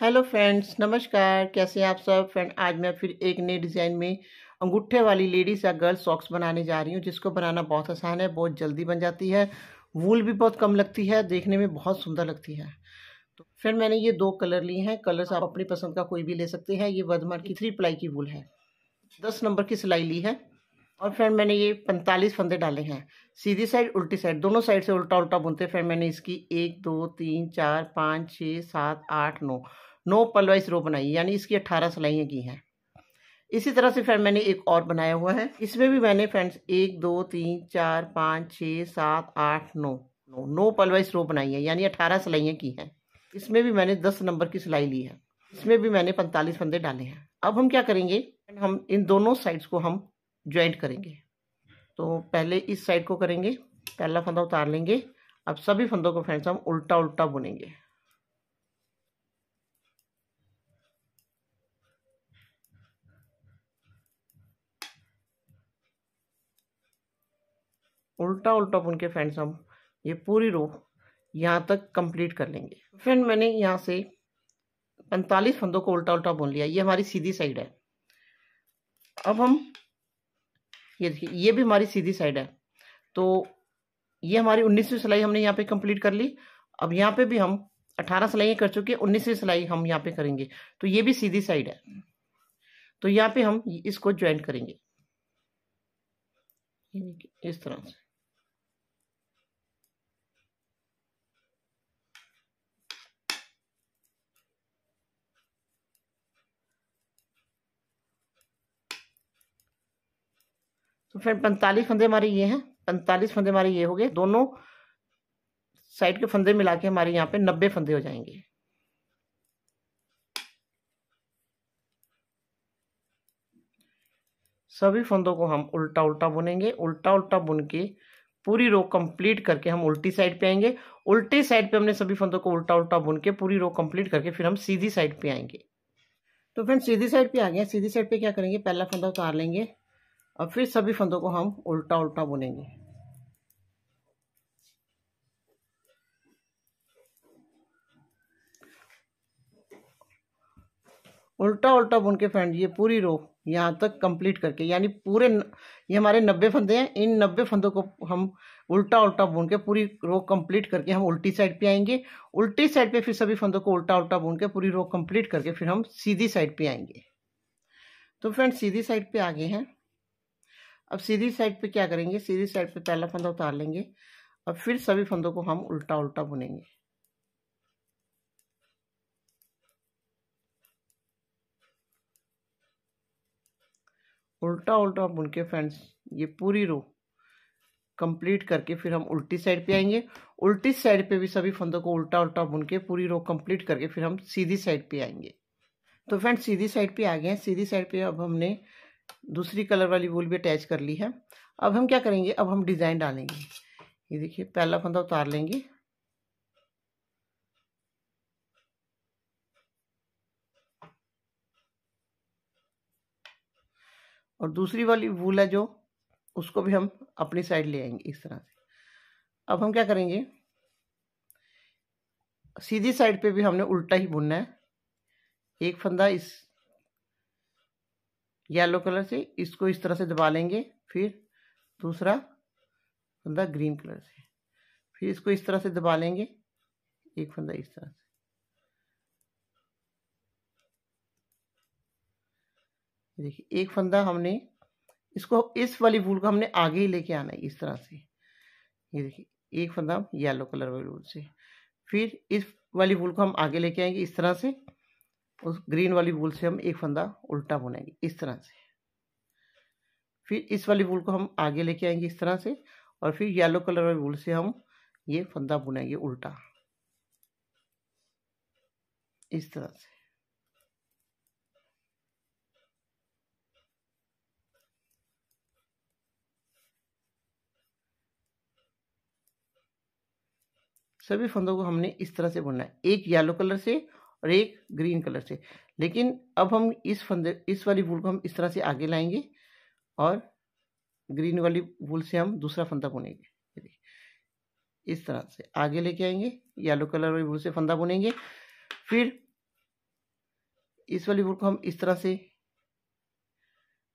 Hello friends नमस्कार कैसे हैं आप सब फ्रेंड आज मैं फिर एक नए डिज़ाइन में अंगूठे वाली लेडीज़ या गर्ल्स सॉक्स बनाने जा रही हूँ जिसको बनाना बहुत आसान है बहुत जल्दी बन जाती है वूल भी बहुत कम लगती है देखने में बहुत सुंदर लगती है तो फ्रेंड मैंने ये दो कलर लिए हैं कलर्स आप अपनी पसंद का कोई भी ले सकते हैं ये वर्धमान की थ्री प्लाई की वूल है दस नंबर की सिलाई ली है और फ्रेंड मैंने ये पैंतालीस फंदे डाले हैं सीधी साइड उल्टी साइड दोनों साइड से उल्टा उल्टा बुनते फ्रेंड मैंने इसकी एक दो तीन चार पाँच छः सात आठ नौ नौ पलवाइस रो बनाई यानी इसकी अट्ठारह सिलाइयाँ की हैं इसी तरह से फ्रेंड मैंने एक और बनाया हुआ है इसमें भी मैंने फ्रेंड्स एक दो तीन चार पाँच छः सात आठ नौ नौ नौ पलवाइस रो बनाई है यानी अट्ठारह सिलाइयाँ की हैं इसमें भी मैंने दस नंबर की सिलाई ली है इसमें भी मैंने पैंतालीस फंदे डाले हैं अब हम क्या करेंगे हम इन दोनों साइड्स को हम ज्वाइंट करेंगे तो पहले इस साइड को करेंगे पहला फंदा उतार लेंगे अब सभी फंदों को फ्रेंड्स हम उल्टा उल्टा बुनेंगे उल्टा उल्टा बुन के फ्रेंड्स हम ये पूरी रो यहाँ तक कंप्लीट कर लेंगे फ्रेंड मैंने यहाँ से पैंतालीस फंदों को उल्टा उल्टा बुन लिया ये हमारी सीधी साइड है अब हम ये देखिए ये भी हमारी सीधी साइड है तो ये हमारी उन्नीसवीं सिलाई हमने यहाँ पे कंप्लीट कर ली अब यहाँ पे भी हम अठारह सिलाइयाँ कर चुके हैं उन्नीसवीं सिलाई हम यहाँ पे करेंगे तो ये भी सीधी साइड है तो यहाँ पे हम इसको ज्वाइंट करेंगे इस तरह से तो फ्रेंड पैंतालीस फंदे हमारे ये हैं पैंतालीस फंदे हमारे ये हो गए दोनों साइड के फंदे मिला के हमारे यहाँ पे नब्बे फंदे हो जाएंगे सभी फंदों को हम उल्टा उल्टा बुनेंगे उल्टा उल्टा बुन के पूरी रो कंप्लीट करके हम उल्टी साइड पे आएंगे उल्टी साइड पे हमने सभी फंदों को उल्टा उल्टा बुन के पूरी रो कंप्लीट करके फिर हम सीधी साइड पे आएंगे तो फ्रेंड सीधी साइड पे आ गए सीधी साइड पे क्या करेंगे पहला फंदा उतार लेंगे अब फिर सभी फंदों को हम उल्टा उल्टा बुनेंगे उल्टा उल्टा बुन के फ्रेंड ये पूरी रो यहाँ तक कंप्लीट करके यानी पूरे ये हमारे नब्बे फंदे हैं इन नब्बे फंदों को हम उल्टा उल्टा बुन के पूरी रो कंप्लीट करके हम उल्टी साइड पे आएंगे उल्टी साइड पे फिर सभी फंदों को उल्टा उल्टा बुन के पूरी रो कंप्लीट करके फिर हम सीधी साइड पे आएंगे तो फ्रेंड सीधी साइड पे आ गए हैं अब सीधी साइड पे क्या करेंगे सीधी साइड पे पहला फंदा उतार लेंगे और फिर सभी फंदों को हम उल्टा उल्टा बुनेंगे उल्टा उल्टा बुन के फ्रेंड्स ये पूरी रो कंप्लीट करके फिर हम उल्टी साइड पे आएंगे उल्टी साइड पे भी सभी फंदों को उल्टा उल्टा बुन के पूरी रो कंप्लीट करके फिर हम सीधी साइड पे आएंगे तो फ्रेंड्स सीधी साइड पे आ गए हैं सीधी साइड पे अब हमने दूसरी कलर वाली वूल भी अटैच कर ली है अब हम क्या करेंगे अब हम डिज़ाइन डालेंगे ये देखिए पहला फंदा उतार लेंगे और दूसरी वाली वूल है जो उसको भी हम अपनी साइड ले आएंगे इस तरह से अब हम क्या करेंगे सीधी साइड पे भी हमने उल्टा ही बुनना है एक फंदा इस येलो कलर से इसको इस तरह से दबा लेंगे फिर दूसरा फंदा ग्रीन कलर से फिर इसको इस तरह से दबा लेंगे एक फंदा इस तरह से देखिए एक फंदा हमने इसको इस वाली वूल को हमने आगे ही लेके आना है इस तरह से ये देखिए एक फंदा हम येलो कलर वाली वूल से फिर इस वाली वूल को हम आगे लेके आएंगे इस तरह से उस ग्रीन वाली वूल से हम एक फंदा उल्टा बुनेंगे इस तरह से फिर इस वाली वूल को हम आगे लेके आएंगे इस तरह से और फिर येलो कलर वाली वूल से हम ये फंदा बुनेंगे उल्टा इस तरह से सभी फंदों को हमने इस तरह से बुनना है एक येलो कलर से और एक ग्रीन कलर से लेकिन अब हम इस फंदे इस वाली वूल को हम इस तरह से आगे लाएंगे और ग्रीन वाली वूल से हम दूसरा फंदा बुनेंगे इस तरह से आगे लेके आएंगे येलो कलर वाली वूल से फंदा बुनेंगे फिर इस वाली वूल को हम इस तरह से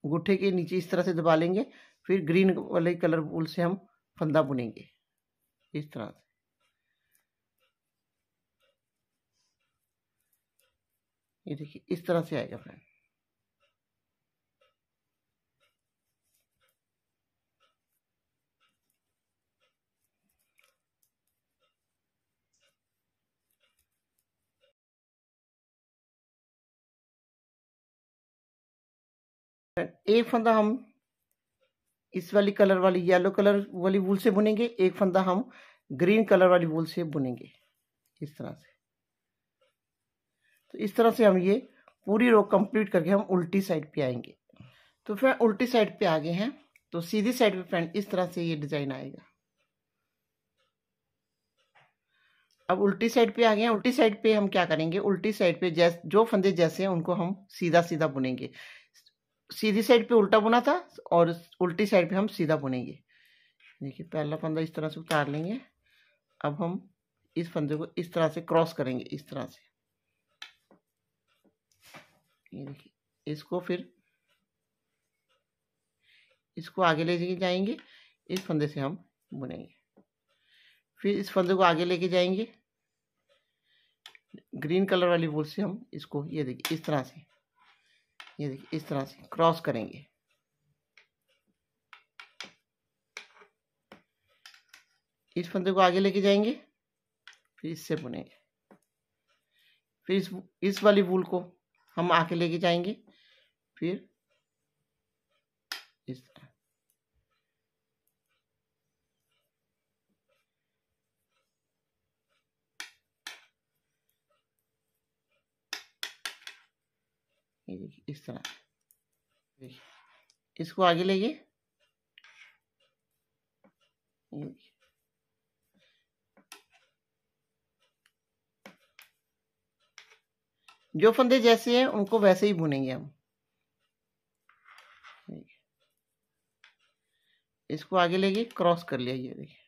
गुट्ठे के नीचे इस तरह से दबा लेंगे फिर ग्रीन वाले कलर वूल से हम फंदा बुनेंगे इस तरह से ये देखिए इस तरह से आएगा फ्रेंड एक फंदा हम इस वाली कलर वाली येलो कलर वाली वूल से बुनेंगे एक फंदा हम ग्रीन कलर वाली वूल से बुनेंगे इस तरह से तो इस तरह से हम ये पूरी रो कंप्लीट करके हम उल्टी साइड पे आएंगे तो फ्रेंड उल्टी साइड पे आ गए हैं तो सीधी साइड पे फ्रेंड इस तरह से ये डिज़ाइन आएगा अब उल्टी साइड पे आ गए हैं उल्टी साइड पे हम क्या करेंगे उल्टी साइड पे जैस जो फंदे जैसे हैं उनको हम सीधा सीधा बुनेंगे सीधी साइड पे उल्टा बुना था और उल्टी साइड पे हम सीधा बुनेंगे देखिए पहला फंदा इस तरह से उतार लेंगे अब हम इस फंदे को इस तरह से क्रॉस करेंगे इस तरह से ये देखिए इसको फिर इसको आगे ले जाएंगे इस फंदे से हम बुनेंगे फिर इस फंदे को आगे लेके जाएंगे ग्रीन कलर वाली वूल से हम इसको ये देखिए इस तरह से ये देखिए इस तरह से क्रॉस करेंगे इस फंदे को आगे लेके जाएंगे फिर इससे बुनेंगे फिर इस इस वाली वूल को हम आके लेके जाएंगे फिर इस तरह इस तरह देखिए इसको आगे लेके जो फंदे जैसे हैं उनको वैसे ही बुनेंगे हम इसको आगे लेके क्रॉस कर लिया ये देखिए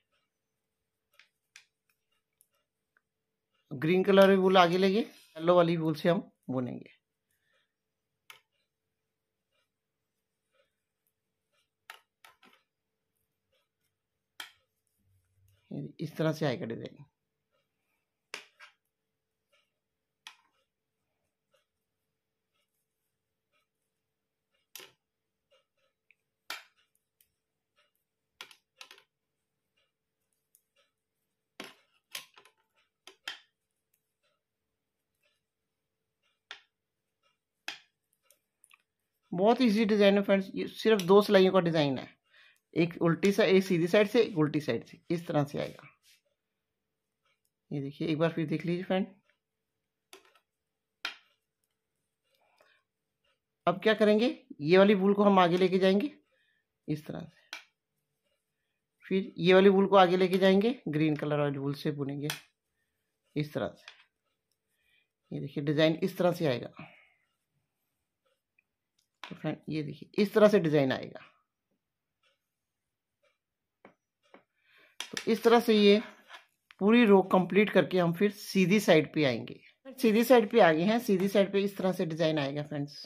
ग्रीन कलर की वूल आगे लेके येलो वाली वूल से हम बुनेंगे इस तरह से आएगा डिजाइन बहुत इजी डिज़ाइन है फ्रेंड्स ये सिर्फ दो सिलाइयों का डिज़ाइन है एक उल्टी सा एक सीधी साइड से एक उल्टी साइड से इस तरह से आएगा ये देखिए एक बार फिर देख लीजिए फ्रेंड अब क्या करेंगे ये वाली वूल को हम आगे लेके जाएंगे इस तरह से फिर ये वाली वूल को आगे लेके जाएंगे ग्रीन कलर वाली वूल से बुनेंगे इस तरह से ये देखिए डिज़ाइन इस तरह से आएगा तो फ्रेंड ये देखिए इस तरह से डिज़ाइन आएगा तो इस तरह से ये पूरी रो कंप्लीट करके हम फिर सीधी साइड पे आएंगे सीधी साइड पे आ गए हैं सीधी साइड पे इस तरह से डिज़ाइन आएगा फ्रेंड्स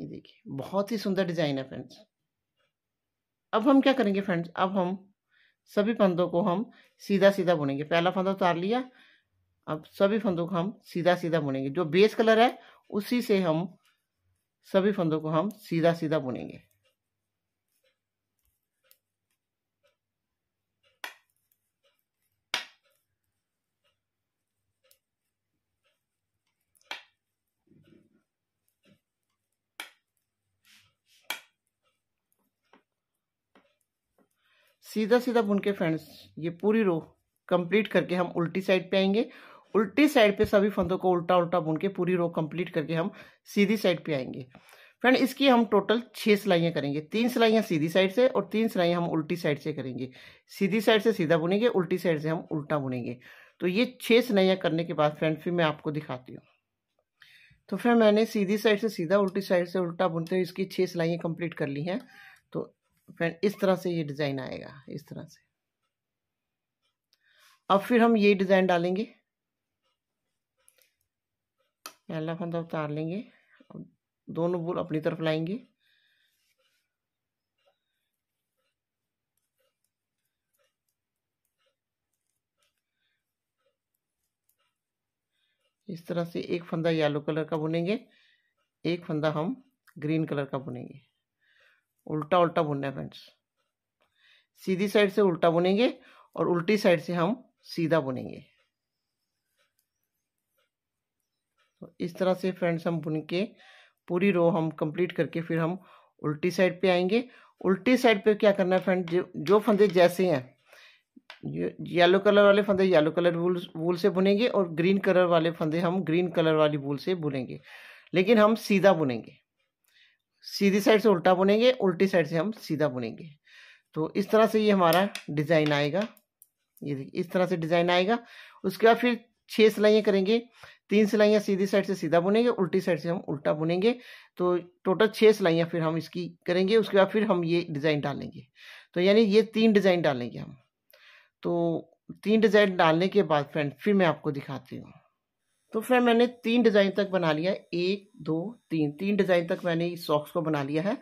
ये देखिए बहुत ही सुंदर डिज़ाइन है फ्रेंड्स अब हम क्या करेंगे फ्रेंड्स अब हम सभी फंदों को हम सीधा सीधा बुनेंगे पहला फंदा उतार लिया अब सभी फंदों को हम सीधा सीधा बुनेंगे जो बेस कलर है उसी से हम सभी फंदों को हम सीधा सीधा बुनेंगे सीधा सीधा बुन के फ्रेंड्स ये पूरी रो कंप्लीट करके हम उल्टी साइड पे आएंगे उल्टी साइड पे सभी फंदों को उल्टा उल्टा बुन के पूरी रो कंप्लीट करके हम सीधी साइड पे आएंगे फ्रेंड इसकी हम टोटल छः सिलाइयाँ करेंगे तीन सिलाइयाँ सीधी साइड से और तीन सिलाइयाँ हम उल्टी साइड से करेंगे सीधी साइड से सीधा बुनेंगे उल्टी साइड से हम उल्टा बुनेंगे तो ये छः सिलाइयाँ करने के बाद फ्रेंड फिर मैं आपको दिखाती हूँ तो फिर मैंने सीधी साइड से सीधा उल्टी साइड से उल्टा बुनते हुए इसकी छः सिलाइयाँ कंप्लीट कर ली हैं तो फ्रेंड इस तरह से ये डिज़ाइन आएगा इस तरह से अब फिर हम ये डिज़ाइन डालेंगे पहला फंदा उतार लेंगे दोनों बुल अपनी तरफ लाएंगे इस तरह से एक फंदा येलो कलर का बुनेंगे एक फंदा हम ग्रीन कलर का बुनेंगे उल्टा उल्टा बुनना है फ्रेंड्स सीधी साइड से उल्टा बुनेंगे और उल्टी साइड से हम सीधा बुनेंगे तो इस तरह से फ्रेंड्स हम बुन के पूरी रो हम कंप्लीट करके फिर हम उल्टी साइड पे आएंगे उल्टी साइड पे क्या करना है फ्रेंड जो जो फंदे जैसे हैं येलो कलर वाले फंदे येलो कलर वूल वूल से बुनेंगे और ग्रीन कलर वाले फंदे हम ग्रीन कलर वाली वूल से बुनेंगे लेकिन हम सीधा बुनेंगे सीधी साइड से उल्टा बुनेंगे उल्टी साइड से हम सीधा बुनेंगे तो इस तरह से ये हमारा डिज़ाइन आएगा ये देखिए इस तरह से डिज़ाइन आएगा उसके बाद फिर छः सिलाइयाँ करेंगे तीन सिलाइयाँ सीधी साइड से सीधा बुनेंगे उल्टी साइड से हम उल्टा बुनेंगे तो टोटल छः सिलाइयाँ फिर हम इसकी करेंगे उसके बाद फिर हम ये डिज़ाइन डालेंगे तो यानी ये तीन डिज़ाइन डालेंगे हम तो तीन डिज़ाइन डालने के बाद फ्रेंड फिर मैं आपको दिखाती हूँ तो फ्रेंड मैंने तीन डिज़ाइन तक बना लिया एक दो तीन तीन डिज़ाइन तक मैंने इस सॉक्स को बना लिया है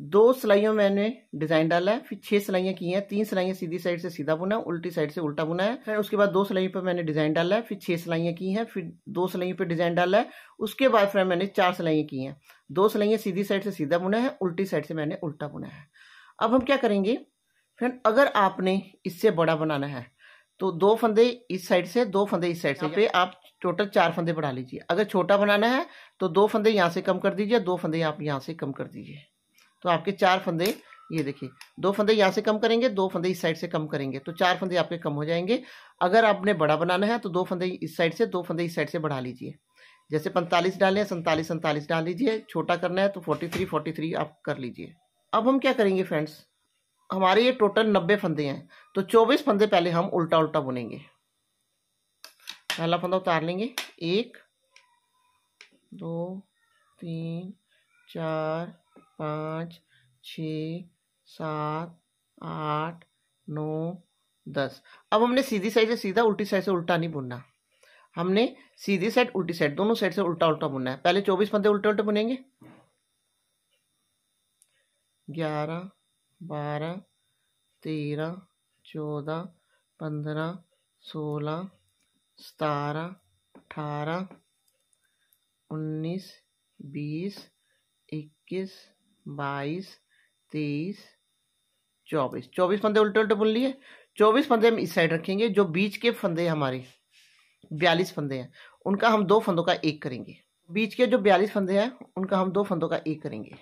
दो सिलाइयों मैंने डिजाइन डाला है फिर छह सिलाइयाँ की हैं तीन सिलाइयाँ सीधी साइड से सीधा बुना है उल्टी साइड से उल्टा बुना है फिर उसके बाद दो सिलाइयों पर मैंने डिजाइन डाला है फिर छह सिलाइयाँ की हैं फिर दो सिलाइयों पर डिजाइन डाला है उसके बाद फिर मैंने चार सिलाइयाँ की हैं दो सिलाइयाँ सीधी साइड से सीधा बुना है उल्टी साइड से मैंने उल्टा बुना है अब हम क्या करेंगे फ्रेंड अगर आपने इससे बड़ा बनाना है तो दो फंदे इस साइड से दो फंदे इस साइड से हाँ। पे आप टोटल चार फंदे बढ़ा लीजिए अगर छोटा बनाना है तो दो फंदे यहाँ से कम कर दीजिए दो फंदे आप यहाँ से कम कर दीजिए तो आपके चार फंदे ये देखिए दो फंदे यहाँ से कम करेंगे दो फंदे इस साइड से कम करेंगे तो चार फंदे आपके कम हो जाएंगे अगर आपने बड़ा बनाना है तो दो फंदे इस साइड से दो फंदे इस साइड से बढ़ा लीजिए जैसे पैंतालीस डालें सैंतालीस सैंतालीस डाल लीजिए छोटा करना है तो फोर्टी थ्री फोर्टी थ्री आप कर लीजिए अब हम क्या करेंगे फ्रेंड्स हमारे ये टोटल नब्बे फंदे हैं तो चौबीस फंदे पहले हम उल्टा उल्टा बुनेंगे पहला फंदा उतार लेंगे एक दो तीन चार पाँच छ सात आठ नौ दस अब हमने सीधी साइड से सीधा उल्टी साइड से उल्टा नहीं बुनना हमने सीधी साइड उल्टी साइड दोनों साइड से उल्टा उल्टा बुनना है पहले चौबीस पंदे उल्टे उल्टे बुनेंगे ग्यारह बारह तेरह चौदह पंद्रह सोलह सतारह अठारह उन्नीस बीस इक्कीस बाईस तेईस चौबीस चौबीस फंदे उल्टे उल्टे बुन लिए चौबीस फंदे हम इस साइड रखेंगे जो बीच के फंदे हमारे बयालीस फंदे हैं उनका हम दो फंदों का एक करेंगे बीच के जो बयालीस फंदे हैं उनका हम दो फंदों का एक करेंगे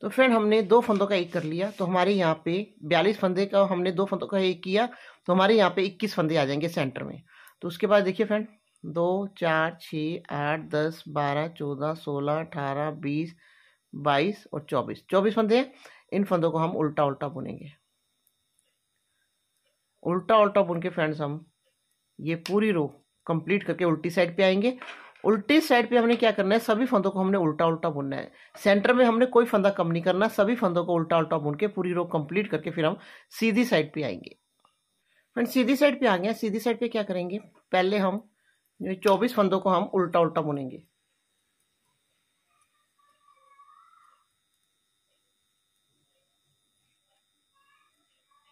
तो फ्रेंड हमने दो फंदों का एक कर लिया तो हमारे यहाँ पे बयालीस फंदे का हमने दो फंदों का एक किया तो हमारे यहाँ पे इक्कीस फंदे आ जाएंगे सेंटर में तो उसके बाद देखिए फ्रेंड दो चार छः आठ दस बारह चौदह सोलह अठारह बीस बाईस और चौबीस चौबीस फंदे हैं इन फंदों को हम उल्टा उल्टा बुनेंगे उल्टा उल्टा बुन के फ्रेंड्स हम ये पूरी रो कंप्लीट करके उल्टी साइड पे आएंगे उल्टी साइड पे हमने क्या करना है सभी फंदों को हमने उल्टा उल्टा बुनना है सेंटर में हमने कोई फंदा कम नहीं करना सभी फंदों को उल्टा उल्टा बुन के पूरी रो कंप्लीट करके फिर हम सीधी साइड पे आएंगे फ्रेंड सीधी साइड पे आ गए सीधी साइड पे क्या करेंगे पहले हम जो चौबीस फंदों को हम उल्टा उल्टा बुनेंगे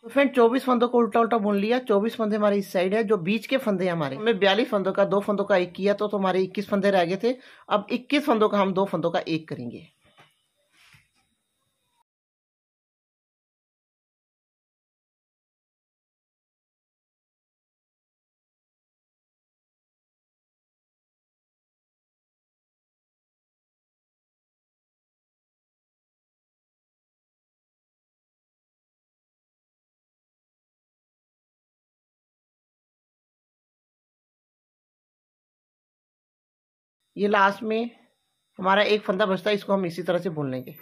तो फ्रेंड चौबीस फंदों को उल्टा उल्टा बुन लिया चौबीस फंदे हमारे इस साइड है जो बीच के फंदे हमारे हमें बयालीस फंदों का दो फंदों का एक किया तो, तो हमारे इक्कीस फंदे रह गए थे अब इक्कीस फंदों का हम दो फंदों का एक करेंगे ये लास्ट में हमारा एक फंदा बचता है इसको हम इसी तरह से भून लेंगे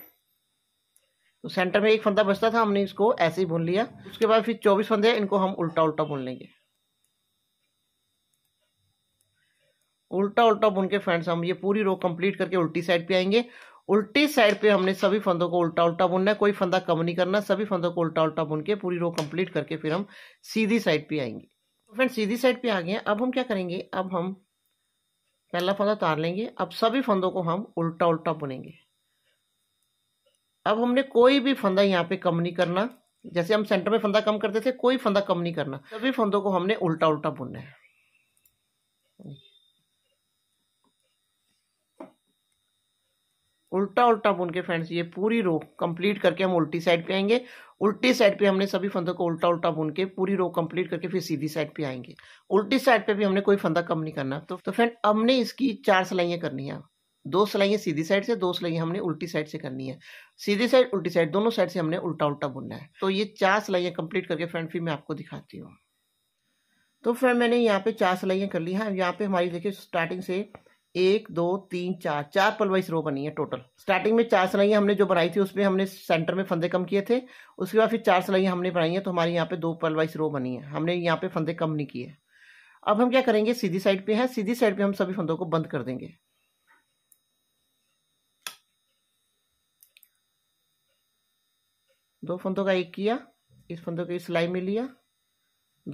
तो सेंटर में एक फंदा बचता था हमने इसको ऐसे ही भून लिया उसके बाद फिर चौबीस फंदे हैं इनको हम उल्टा उल्टा भून लेंगे उल्टा उल्टा बुन के फ्रेंड्स हम ये पूरी रो कंप्लीट करके उल्टी साइड पे आएंगे उल्टी साइड पे हमने सभी फंदों को उल्टा उल्टा बुनना है कोई फंदा कम नहीं करना सभी फंदों को उल्टा उल्टा बुन के पूरी रो कंप्लीट करके फिर हम सीधी साइड पे आएंगे फ्रेंड्स तो सीधी साइड पे आ गए अब हम क्या करेंगे अब हम पहला फंदा तार लेंगे अब सभी फंदों को हम उल्टा उल्टा बुनेंगे अब हमने कोई भी फंदा यहाँ पे कम नहीं करना जैसे हम सेंटर में फंदा कम करते थे कोई फंदा कम नहीं करना सभी फंदों को हमने उल्टा उल्टा बुनना है उल्टा उल्टा बुन के फ्रेंड्स ये पूरी रो कंप्लीट करके हम उल्टी साइड पे आएंगे उल्टी साइड पे हमने सभी फंदों को उल्टा उल्टा बुन के पूरी रो कंप्लीट करके फिर सीधी साइड पे आएंगे उल्टी साइड पे भी हमने कोई फंदा कम नहीं करना तो, तो फ्रेंड हमने इसकी चार सिलाइयाँ करनी है दो सिलाइयाँ सीधी साइड से दो सिलाइयाँ हमने उल्टी साइड से करनी है सीधी साइड उल्टी साइड दोनों साइड से हमने उल्टा उल्टा बुनना है तो ये चार सिलाइयाँ कंप्लीट करके फ्रेंड फिर मैं आपको दिखाती हूँ तो फ्रेंड मैंने यहाँ पे चार सिलाइयाँ कर ली हैं यहाँ पे हमारी देखिए स्टार्टिंग से एक दो तीन चार चार पलवाइज रो बनी है टोटल स्टार्टिंग में चार सिलाइयाँ हमने जो बनाई थी उसमें हमने सेंटर में फंदे कम किए थे उसके बाद फिर चार सिलाइयाँ हमने बनाई हैं तो हमारे यहाँ पे दो पलवाइज रो बनी है हमने यहाँ पे फंदे कम नहीं किए अब हम क्या करेंगे सीधी साइड पे है सीधी साइड पे हम सभी फंदों को बंद कर देंगे दो फंदों का एक किया इस फंदों को इस सिलाई में लिया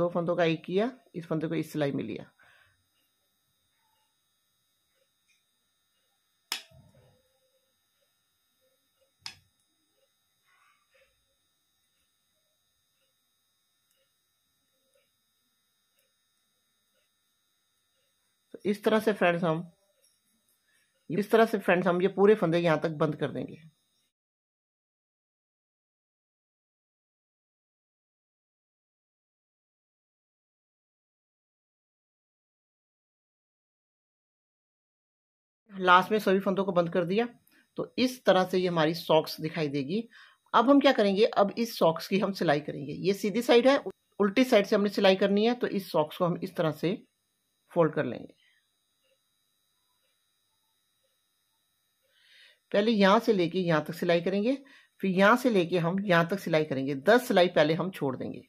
दो फंदों का एक किया इस फंदों को इस सिलाई में लिया इस तरह से फ्रेंड्स हम इस तरह से फ्रेंड्स हम ये पूरे फंदे यहाँ तक बंद कर देंगे लास्ट में सभी फंदों को बंद कर दिया तो इस तरह से ये हमारी सॉक्स दिखाई देगी अब हम क्या करेंगे अब इस सॉक्स की हम सिलाई करेंगे ये सीधी साइड है उल्टी साइड से हमने सिलाई करनी है तो इस सॉक्स को हम इस तरह से फोल्ड कर लेंगे पहले यहाँ से लेके यहाँ तक सिलाई करेंगे फिर यहाँ से लेके हम यहाँ तक सिलाई करेंगे दस सिलाई पहले हम छोड़ देंगे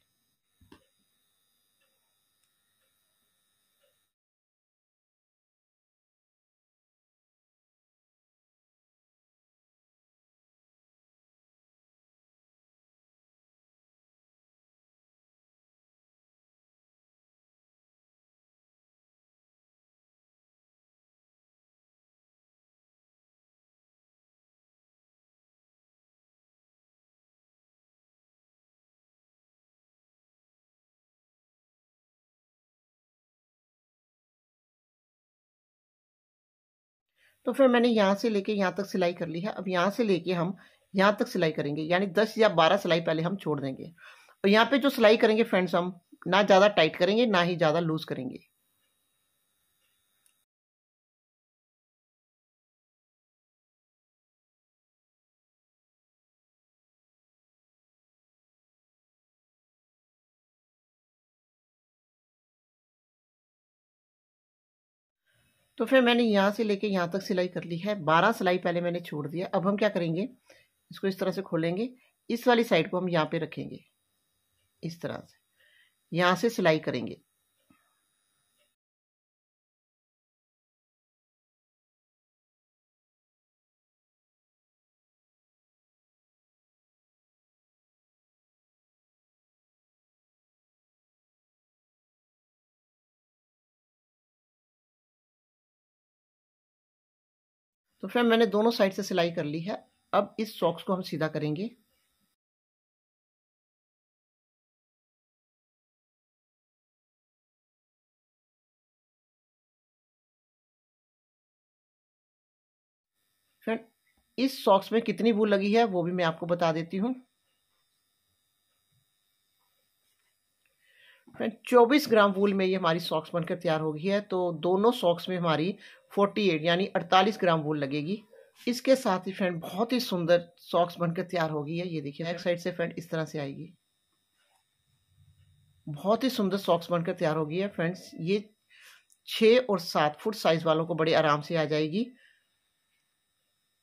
तो फिर मैंने यहाँ से लेके यहाँ तक सिलाई कर ली है अब यहाँ से लेके हम यहाँ तक सिलाई करेंगे यानी दस या बारह सिलाई पहले हम छोड़ देंगे और यहाँ पे जो सिलाई करेंगे फ्रेंड्स हम ना ज़्यादा टाइट करेंगे ना ही ज़्यादा लूज़ करेंगे तो फिर मैंने यहाँ से लेके यहाँ तक सिलाई कर ली है बारह सिलाई पहले मैंने छोड़ दिया अब हम क्या करेंगे इसको इस तरह से खोलेंगे इस वाली साइड को हम यहाँ पे रखेंगे इस तरह से यहाँ से सिलाई करेंगे तो फ्रेंड मैंने दोनों साइड से सिलाई कर ली है अब इस सॉक्स को हम सीधा करेंगे फ्रेंड इस सॉक्स में कितनी भूल लगी है वो भी मैं आपको बता देती हूँ फ्रेंड 24 ग्राम वूल में ये हमारी सॉक्स बनकर तैयार हो गई है तो दोनों सॉक्स में हमारी 48 यानी 48 ग्राम वूल लगेगी इसके साथ ही फ्रेंड बहुत ही सुंदर सॉक्स बनकर तैयार हो गई है ये देखिए बैक साइड अच्छा। से फ्रेंड इस तरह से आएगी बहुत ही सुंदर सॉक्स बनकर तैयार हो गई है फ्रेंड्स ये छः और सात फुट साइज़ वालों को बड़े आराम से आ जाएगी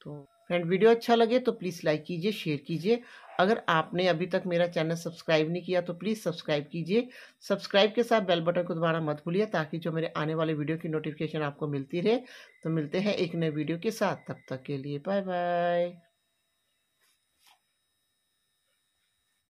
तो फ्रेंड वीडियो अच्छा लगे तो प्लीज़ लाइक कीजिए शेयर कीजिए अगर आपने अभी तक मेरा चैनल सब्सक्राइब नहीं किया तो प्लीज़ सब्सक्राइब कीजिए सब्सक्राइब के साथ बेल बटन को दोबारा मत भूलिए ताकि जो मेरे आने वाले वीडियो की नोटिफिकेशन आपको मिलती रहे तो मिलते हैं एक नए वीडियो के साथ तब तक के लिए बाय बाय